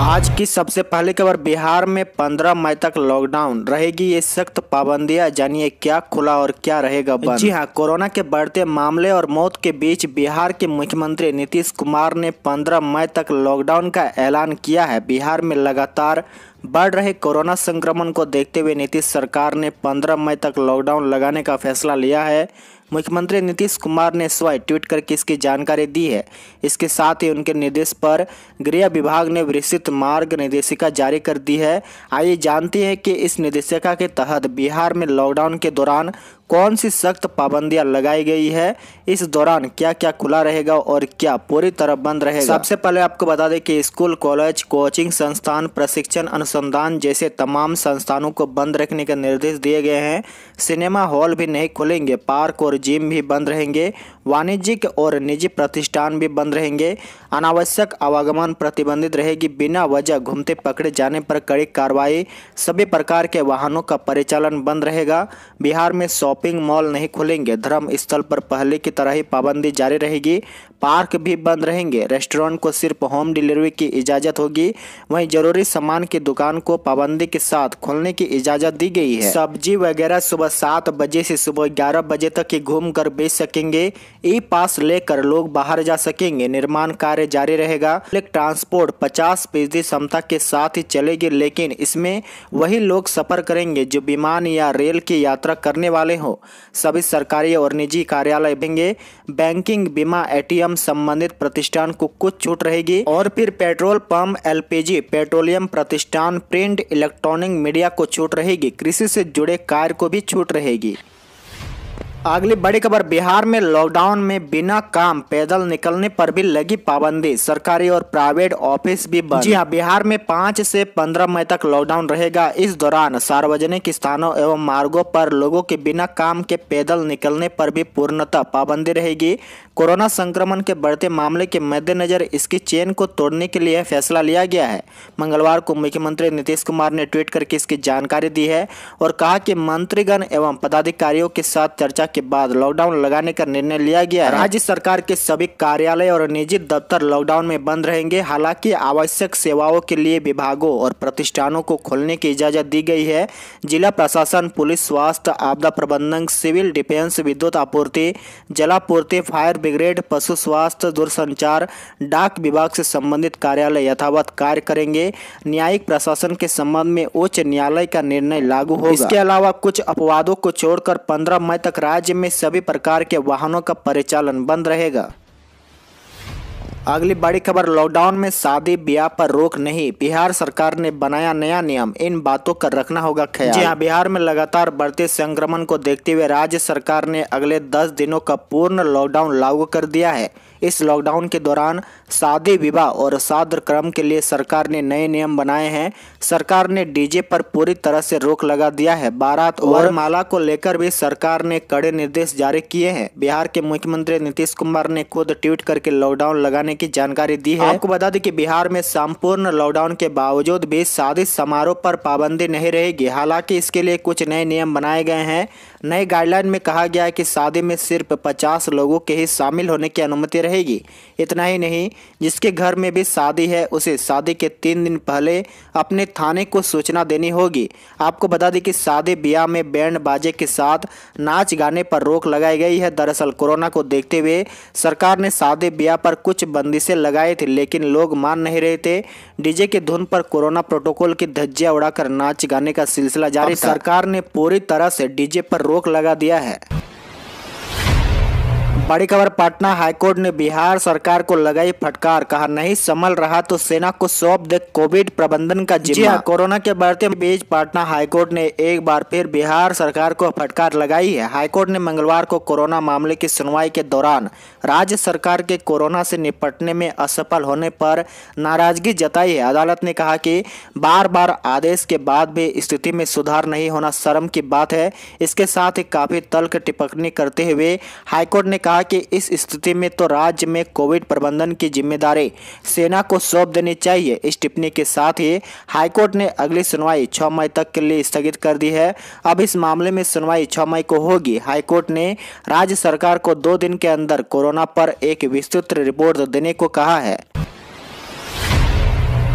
आज की सबसे पहली खबर बिहार में 15 मई तक लॉकडाउन रहेगी ये सख्त पाबंदियां जानिए क्या खुला और क्या रहेगा बंद जी हाँ कोरोना के बढ़ते मामले और मौत के बीच बिहार के मुख्यमंत्री नीतीश कुमार ने 15 मई तक लॉकडाउन का ऐलान किया है बिहार में लगातार बढ़ रहे कोरोना संक्रमण को देखते हुए नीतीश सरकार ने पंद्रह मई तक लॉकडाउन लगाने का फैसला लिया है मुख्यमंत्री नीतीश कुमार ने स्वयं ट्वीट करके इसकी जानकारी दी है इसके साथ ही उनके निर्देश पर गृह विभाग ने विस्तृत मार्ग निर्देशिका जारी कर दी है आइए जानते हैं कि इस निर्देशिका के तहत बिहार में लॉकडाउन के दौरान कौन सी सख्त पाबंदियां लगाई गई है इस दौरान क्या क्या खुला रहेगा और क्या पूरी तरह बंद रहेगा सबसे पहले आपको बता दें कि स्कूल कॉलेज कोचिंग संस्थान प्रशिक्षण अनुसंधान जैसे तमाम संस्थानों को बंद रखने के निर्देश दिए गए हैं सिनेमा हॉल भी नहीं खुलेंगे पार्क और जिम भी बंद रहेंगे वाणिज्यिक और निजी प्रतिष्ठान भी बंद रहेंगे अनावश्यक आवागमन प्रतिबंधित रहेगी बिना वजह घूमते पकड़े जाने पर कड़ी कार्रवाई सभी प्रकार के वाहनों का परिचालन बंद रहेगा बिहार में सौ शॉपिंग मॉल नहीं खुलेंगे धर्म स्थल पर पहले की तरह ही पाबंदी जारी रहेगी पार्क भी बंद रहेंगे रेस्टोरेंट को सिर्फ होम डिलीवरी की इजाज़त होगी वहीं जरूरी सामान की दुकान को पाबंदी के साथ खोलने की इजाज़त दी गई है सब्जी वगैरह सुबह सात बजे से सुबह ग्यारह बजे तक ही घूम कर बेच सकेंगे ई पास लेकर लोग बाहर जा सकेंगे निर्माण कार्य जारी रहेगा ट्रांसपोर्ट पचास फीसदी क्षमता के साथ ही चलेगी लेकिन इसमें वही लोग सफर करेंगे जो विमान या रेल की यात्रा करने वाले हो सभी सरकारी और निजी कार्यालय भेंगे बैंकिंग बीमा एटीएम संबंधित प्रतिष्ठान को कुछ छूट रहेगी और फिर पेट्रोल पंप एलपीजी पेट्रोलियम प्रतिष्ठान प्रिंट इलेक्ट्रॉनिक मीडिया को छूट रहेगी कृषि से जुड़े कार्य को भी छूट रहेगी अगली बड़ी खबर बिहार में लॉकडाउन में बिना काम पैदल निकलने पर भी लगी पाबंदी सरकारी और प्राइवेट ऑफिस भी बंद जी हाँ बिहार में पाँच से पंद्रह मई तक लॉकडाउन रहेगा इस दौरान सार्वजनिक स्थानों एवं मार्गों पर लोगों के बिना काम के पैदल निकलने पर भी पूर्णतः पाबंदी रहेगी कोरोना संक्रमण के बढ़ते मामले के मद्देनज़र इसकी चेन को तोड़ने के लिए फैसला लिया गया है मंगलवार को मुख्यमंत्री नीतीश कुमार ने ट्वीट करके इसकी जानकारी दी है और कहा कि मंत्रीगण एवं पदाधिकारियों के साथ चर्चा के बाद लॉकडाउन लगाने का निर्णय लिया गया है राज्य सरकार के सभी कार्यालय और निजी दफ्तर लॉकडाउन में बंद रहेंगे हालांकि आवश्यक सेवाओं के लिए विभागों और प्रतिष्ठानों को खोलने की इजाज़त दी गई है जिला प्रशासन पुलिस स्वास्थ्य आपदा प्रबंधन सिविल डिफेंस विद्युत आपूर्ति जलापूर्ति फायर ब्रिगेड पशु स्वास्थ्य दूरसंचार डाक विभाग से संबंधित कार्यालय यथावत कार्य करेंगे न्यायिक प्रशासन के संबंध में उच्च न्यायालय का निर्णय लागू होगा इसके अलावा कुछ अपवादों को छोड़कर पंद्रह मई तक राज्य में सभी प्रकार के वाहनों का परिचालन बंद रहेगा अगली बड़ी खबर लॉकडाउन में शादी ब्याह पर रोक नहीं बिहार सरकार ने बनाया नया नियम इन बातों का रखना होगा ख्याल जी हाँ, बिहार में लगातार बढ़ते संक्रमण को देखते हुए राज्य सरकार ने अगले दस दिनों का पूर्ण लॉकडाउन लागू कर दिया है इस लॉकडाउन के दौरान शादी विवाह और साद्र क्रम के लिए सरकार ने नए नियम बनाए हैं सरकार ने डीजे पर पूरी तरह से रोक लगा दिया है बारात और माला को लेकर भी सरकार ने कड़े निर्देश जारी किए हैं बिहार के मुख्यमंत्री नीतीश कुमार ने खुद ट्वीट करके लॉकडाउन लगाने की जानकारी दी है आपको बता दें कि बिहार में संपूर्ण लॉकडाउन के बावजूद भी शादी समारोह पर पाबंदी नहीं रहेगी हालांकि इसके लिए कुछ नए नियम बनाए गए हैं नए गाइडलाइन में कहा गया है कि शादी में सिर्फ पचास लोगों के ही शामिल होने की अनुमति रहेगी रहेगी इतना ही नहीं जिसके घर में भी शादी है उसे शादी के तीन दिन पहले अपने थाने को सूचना देनी होगी आपको बता दें कि शादी ब्याह में बैंड बाजे के साथ नाच गाने पर रोक लगाई गई है दरअसल कोरोना को देखते हुए सरकार ने शादी ब्याह पर कुछ बंदिशें लगाए थे लेकिन लोग मान नहीं रहे थे डीजे के धुन पर कोरोना प्रोटोकॉल की धज्जिया उड़ाकर नाच गाने का सिलसिला जारी सरकार ने पूरी तरह से डीजे पर रोक लगा दिया है बड़ी खबर पटना हाईकोर्ट ने बिहार सरकार को लगाई फटकार कहा नहीं संभल रहा तो सेना को सौंप दे कोविड प्रबंधन का जिम्मा हाँ। कोरोना के बढ़ते बीच पटना हाईकोर्ट ने एक बार फिर बिहार सरकार को फटकार लगाई है हाईकोर्ट ने मंगलवार को कोरोना मामले की सुनवाई के दौरान राज्य सरकार के कोरोना से निपटने में असफल होने पर नाराजगी जताई है अदालत ने कहा कि बार बार आदेश के बाद भी स्थिति में सुधार नहीं होना शर्म की बात है इसके साथ ही काफ़ी तल्क टिप्पणी करते हुए हाईकोर्ट ने कहा कि इस स्थिति में तो राज्य में कोविड प्रबंधन की जिम्मेदारी सेना को सौंप देनी चाहिए इस टिप्पणी के साथ ही हाईकोर्ट ने अगली सुनवाई छह मई तक के लिए स्थगित कर दी है अब इस मामले में सुनवाई छह मई को होगी हाईकोर्ट ने राज्य सरकार को दो दिन के अंदर कोरोना कोरोना पर एक विस्तृत रिपोर्ट देने को कहा है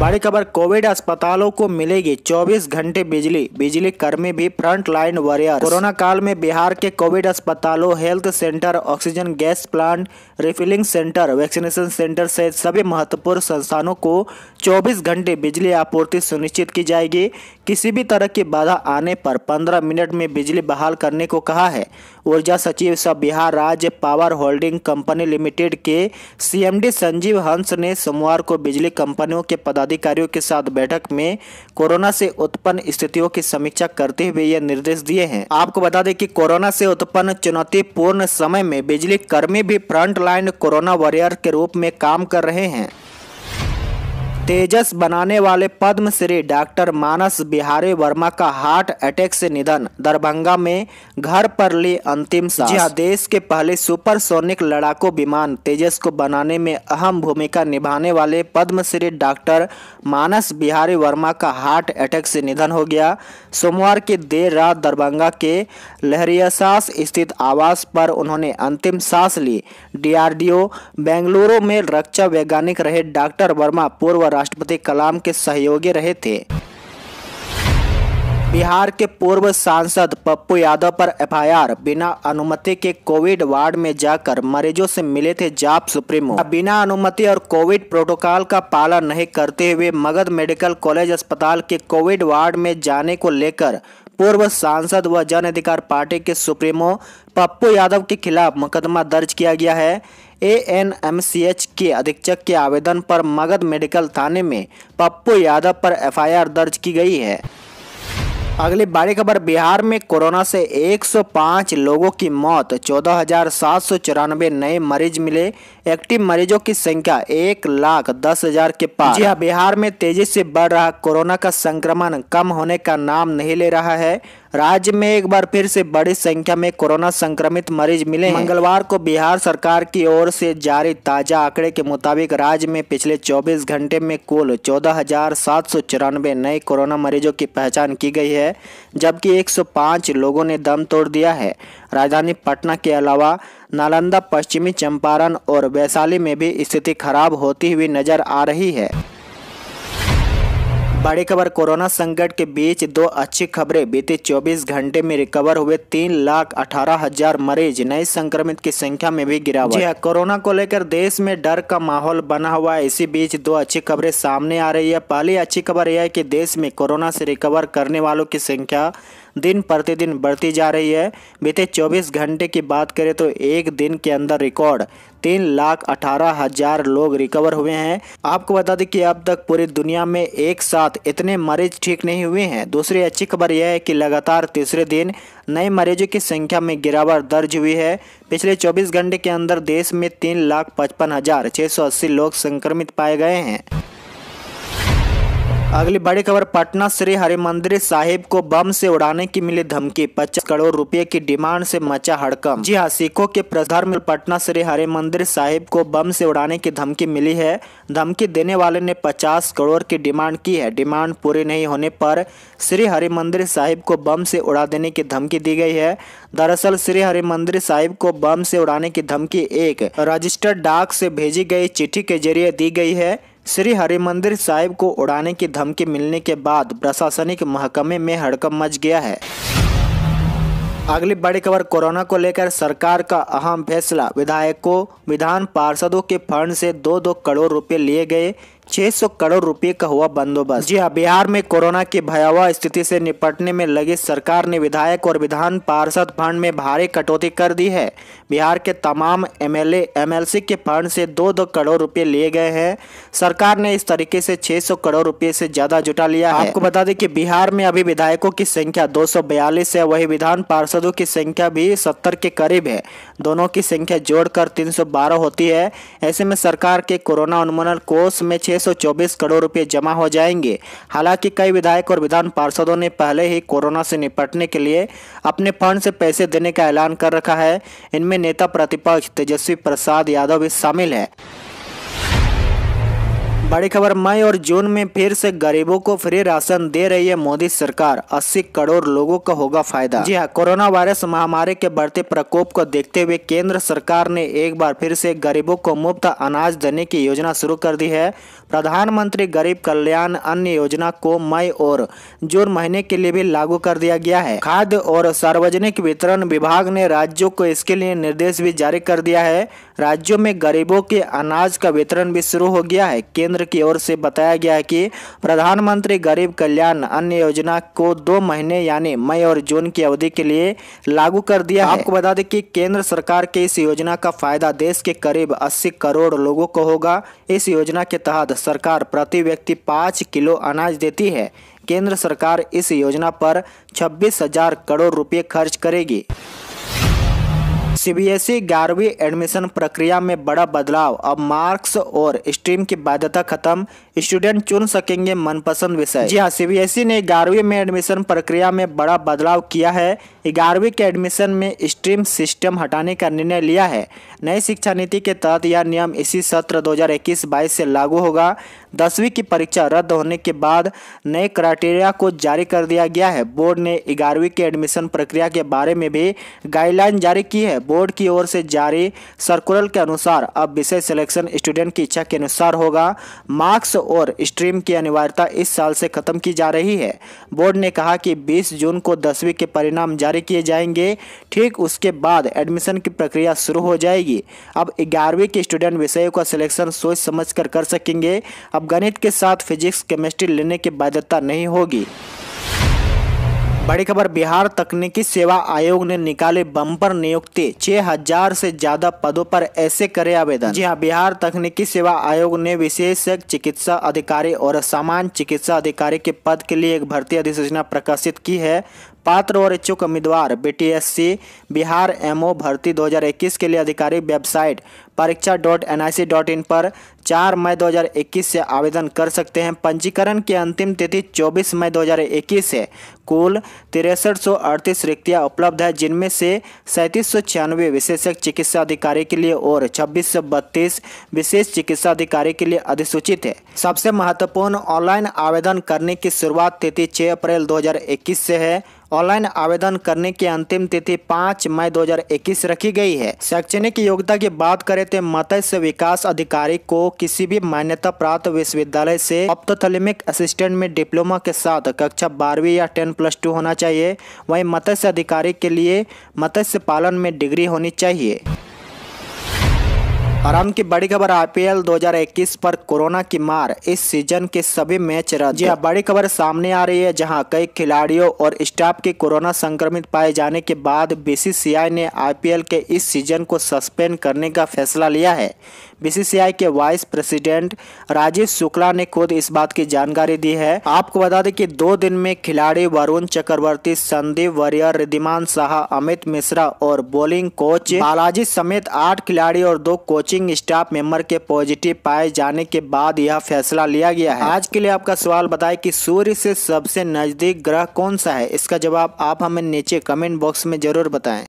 बड़ी खबर कोविड अस्पतालों को मिलेगी 24 घंटे बिजली बिजली कर्मी भी फ्रंट लाइन वॉरियर कोरोना काल में बिहार के कोविड अस्पतालों health centre oxygen gas plant refilling centre vaccination centre सहित से सभी महत्वपूर्ण संस्थानों को 24 घंटे बिजली आपूर्ति सुनिश्चित की जाएगी किसी भी तरह की बाधा आने पर पंद्रह मिनट में बिजली बहाल करने को कहा है ऊर्जा सचिव सब बिहार राज्य पावर होल्डिंग कंपनी लिमिटेड के सी संजीव हंस ने सोमवार को बिजली कंपनियों के पदाधिकारी अधिकारियों के साथ बैठक में कोरोना से उत्पन्न स्थितियों की समीक्षा करते हुए यह निर्देश दिए हैं आपको बता दें कि कोरोना से उत्पन्न चुनौतीपूर्ण समय में बिजली कर्मी भी फ्रंट लाइन कोरोना वॉरियर के रूप में काम कर रहे हैं तेजस बनाने वाले पद्म श्री डॉक्टर मानस बिहारी वर्मा का हार्ट अटैक से निधन दरभंगा में घर पर ली अंतिम सांस हाँ, देश के पहले सुपरसोनिक लड़ाकू विमान तेजस को बनाने में अहम भूमिका निभाने वाले पद्मश्री डॉक्टर मानस बिहारी वर्मा का हार्ट अटैक से निधन हो गया सोमवार की देर रात दरभंगा के लहरियासास स्थित आवास पर उन्होंने अंतिम सांस ली डीआरडीओ बेंगलुरु में रक्षा वैज्ञानिक रहे डॉक्टर वर्मा पूर्व राष्ट्रपति कलाम के सहयोगी रहे थे बिहार के पूर्व सांसद पप्पू यादव पर एफआईआर बिना अनुमति के कोविड वार्ड में जाकर मरीजों से मिले थे जाप सुप्रीमो बिना अनुमति और कोविड प्रोटोकॉल का पालन नहीं करते हुए मगध मेडिकल कॉलेज अस्पताल के कोविड वार्ड में जाने को लेकर पूर्व सांसद व जन अधिकार पार्टी के सुप्रीमो पप्पू यादव के खिलाफ मुकदमा दर्ज किया गया है A N M C H के अधीक्षक के आवेदन पर मगध मेडिकल थाने में पप्पू यादव पर एफआईआर दर्ज की गई है अगली बड़ी खबर बिहार में कोरोना से 105 लोगों की मौत चौदह नए मरीज मिले एक्टिव मरीजों की संख्या एक लाख दस हजार के पास जी हाँ, बिहार में तेजी से बढ़ रहा कोरोना का संक्रमण कम होने का नाम नहीं ले रहा है राज्य में एक बार फिर से बड़ी संख्या में कोरोना संक्रमित मरीज मिले मंगलवार को बिहार सरकार की ओर से जारी ताजा आंकड़े के मुताबिक राज्य में पिछले 24 घंटे में कुल चौदह नए कोरोना मरीजों की पहचान की गई है जबकि 105 लोगों ने दम तोड़ दिया है राजधानी पटना के अलावा नालंदा पश्चिमी चंपारण और वैशाली में भी स्थिति खराब होती हुई नजर आ रही है बड़ी खबर कोरोना संकट के बीच दो अच्छी खबरें बीते 24 घंटे में रिकवर हुए तीन लाख अठारह हजार मरीज नए संक्रमित की संख्या में भी गिरावट जी हाँ, कोरोना को लेकर देश में डर का माहौल बना हुआ है इसी बीच दो अच्छी खबरें सामने आ रही है पहली अच्छी खबर यह है कि देश में कोरोना से रिकवर करने वालों की संख्या दिन प्रतिदिन बढ़ती जा रही है बीते 24 घंटे की बात करें तो एक दिन के अंदर रिकॉर्ड तीन लाख अठारह हजार लोग रिकवर हुए हैं आपको बता दें कि अब तक पूरी दुनिया में एक साथ इतने मरीज ठीक नहीं हुए हैं दूसरी अच्छी खबर यह है कि लगातार तीसरे दिन नए मरीजों की संख्या में गिरावट दर्ज हुई है पिछले 24 घंटे के अंदर देश में तीन लाख पचपन हजार छः सौ अस्सी लोग संक्रमित पाए गए हैं अगली बड़ी खबर पटना श्री हरिमंदिर साहिब को बम से उड़ाने की मिली धमकी पचास करोड़ रुपए की डिमांड से मचा हड़कम जी हाँ सिखों के प्रधान में पटना श्री हरिमंदिर साहिब को बम से उड़ाने की धमकी मिली है धमकी देने वाले ने 50 करोड़ की डिमांड की है डिमांड पूरी नहीं होने पर श्री हरिमंदिर साहिब को बम से उड़ा देने की धमकी दी गई है दरअसल श्री हरिमंदिर साहिब को बम से उड़ाने की धमकी एक रजिस्टर्ड डाक से भेजी गई चिट्ठी के जरिए दी गई है श्री हरिमंदिर साहिब को उड़ाने की धमकी मिलने के बाद प्रशासनिक महकमे में हड़कम मच गया है अगली बड़ी खबर कोरोना को लेकर सरकार का अहम फैसला विधायकों विधान पार्षदों के फंड से दो दो करोड़ रुपए लिए गए 600 करोड़ रुपए का हुआ बंदोबस्त जी हाँ बिहार में कोरोना की भयावह स्थिति से निपटने में लगी सरकार ने विधायक और विधान पार्षद फंड में भारी कटौती कर दी है बिहार के तमाम एमएलए एमएलसी के फंड से दो दो करोड़ रुपए लिए गए हैं सरकार ने इस तरीके से 600 करोड़ रुपए से ज्यादा जुटा लिया है आपको बता दें की बिहार में अभी विधायकों की संख्या दो है वही विधान पार्षदों की संख्या भी सत्तर के करीब है दोनों की संख्या जोड़कर तीन होती है ऐसे में सरकार के कोरोना उन्मूलन कोष में छह 624 करोड़ रुपए जमा हो जाएंगे हालांकि कई विधायक और विधान पार्षदों ने पहले ही कोरोना से निपटने के लिए अपने फंड से पैसे देने का ऐलान कर रखा है इनमें नेता प्रतिपक्ष तेजस्वी प्रसाद यादव भी शामिल है बड़ी खबर मई और जून में फिर से गरीबों को फ्री राशन दे रही है मोदी सरकार 80 करोड़ लोगों का होगा फायदा जी हाँ कोरोना वायरस महामारी के बढ़ते प्रकोप को देखते हुए केंद्र सरकार ने एक बार फिर से गरीबों को मुफ्त अनाज देने की योजना शुरू कर दी है प्रधानमंत्री गरीब कल्याण अन्न योजना को मई और जून महीने के लिए भी लागू कर दिया गया है खाद्य और सार्वजनिक वितरण विभाग ने राज्यों को इसके लिए निर्देश भी जारी कर दिया है राज्यों में गरीबों के अनाज का वितरण भी शुरू हो गया है केंद्र केंद्र की ओर से बताया गया कि प्रधानमंत्री गरीब कल्याण अन्न योजना को दो महीने यानी मई और जून की अवधि के लिए लागू कर दिया है आपको बता दें कि केंद्र सरकार के इस योजना का फायदा देश के करीब 80 करोड़ लोगों को होगा इस योजना के तहत सरकार प्रति व्यक्ति पाँच किलो अनाज देती है केंद्र सरकार इस योजना पर छब्बीस हजार करोड़ रुपये खर्च करेगी सीबीएसई ग्यारहवीं एडमिशन प्रक्रिया में बड़ा बदलाव अब मार्क्स और स्ट्रीम की बाध्यता खत्म स्टूडेंट चुन सकेंगे मनपसंद विषय जी हाँ सीबीएसई ने ग्यारहवीं में एडमिशन प्रक्रिया में बड़ा बदलाव किया है ग्यारहवीं के एडमिशन में स्ट्रीम सिस्टम हटाने का निर्णय लिया है नई शिक्षा नीति के तहत यह नियम इसी सत्र इक्कीस बाईस से लागू होगा दसवीं की परीक्षा रद्द होने के बाद नए क्राइटेरिया को जारी कर दिया गया है बोर्ड ने ग्यारहवीं के एडमिशन प्रक्रिया के बारे में भी गाइडलाइन जारी की है बोर्ड की ओर से जारी सर्कुलर के अनुसार अब विषय सिलेक्शन स्टूडेंट की इच्छा के अनुसार होगा मार्क्स और स्ट्रीम की अनिवार्यता इस साल से खत्म की जा रही है बोर्ड ने कहा कि बीस जून को दसवीं के परिणाम जारी किए जाएंगे ठीक उसके बाद एडमिशन की प्रक्रिया शुरू हो जाएगी अब ग्यारहवीं के स्टूडेंट विषयों का सिलेक्शन सोच समझ कर, कर सकेंगे अब गणित के साथ फिजिक्स केमिस्ट्री लेने की बाध्यता नहीं होगी बड़ी खबर बिहार तकनीकी सेवा आयोग ने निकाले बम्पर नियुक्ति 6000 से ज्यादा पदों पर ऐसे करे आवेदन जी हाँ बिहार तकनीकी सेवा आयोग ने विशेष चिकित्सा अधिकारी और सामान्य चिकित्सा अधिकारी के पद के लिए एक भर्ती अधिसूचना प्रकाशित की है पात्र और इच्छुक उम्मीदवार बीटीएससी बिहार एमओ भर्ती 2021 के लिए अधिकारी वेबसाइट परीक्षा dot N I C dot in पर 4 मई 2021 से आवेदन कर सकते हैं पंजीकरण की अंतिम तिथि 24 मई 2021 है कुल तिरसठ सौ अड़तीस रिक्तियाँ उपलब्ध है जिनमें से सैंतीस सौ छियानवे विशेषज्ञ चिकित्सा अधिकारी के लिए और छब्बीस सौ बत्तीस विशेष चिकित्सा अधिकारी के लिए अधिसूचित है सबसे महत्वपूर्ण ऑनलाइन आवेदन करने की शुरुआत तिथि छः अप्रैल दो से है ऑनलाइन आवेदन करने की अंतिम तिथि पाँच मई 2021 रखी गई है शैक्षणिक योग्यता की बात करें तो मत्स्य विकास अधिकारी को किसी भी मान्यता प्राप्त विश्वविद्यालय से ऑप्थोथलेमिक असिस्टेंट में डिप्लोमा के साथ कक्षा बारहवीं या टेन प्लस टू होना चाहिए वहीं मत्स्य अधिकारी के लिए मत्स्य पालन में डिग्री होनी चाहिए आराम की बड़ी खबर आईपीएल 2021 पर कोरोना की मार इस सीजन के सभी मैच रद्द जी हाँ, बड़ी खबर सामने आ रही है जहां कई खिलाड़ियों और स्टाफ के कोरोना संक्रमित पाए जाने के बाद बीसीसीआई ने आईपीएल के इस सीजन को सस्पेंड करने का फैसला लिया है बीसीसीआई के वाइस प्रेसिडेंट राजीव शुक्ला ने खुद इस बात की जानकारी दी है आपको बता दें कि दो दिन में खिलाड़ी वरुण चक्रवर्ती संदीप वरियर रिद्धिमान शाह अमित मिश्रा और बॉलिंग कोच बालाजी समेत आठ खिलाड़ी और दो कोच कोचिंग स्टाफ मेंबर के पॉजिटिव पाए जाने के बाद यह फैसला लिया गया है आज के लिए आपका सवाल बताए कि सूर्य से सबसे नजदीक ग्रह कौन सा है इसका जवाब आप हमें नीचे कमेंट बॉक्स में जरूर बताएं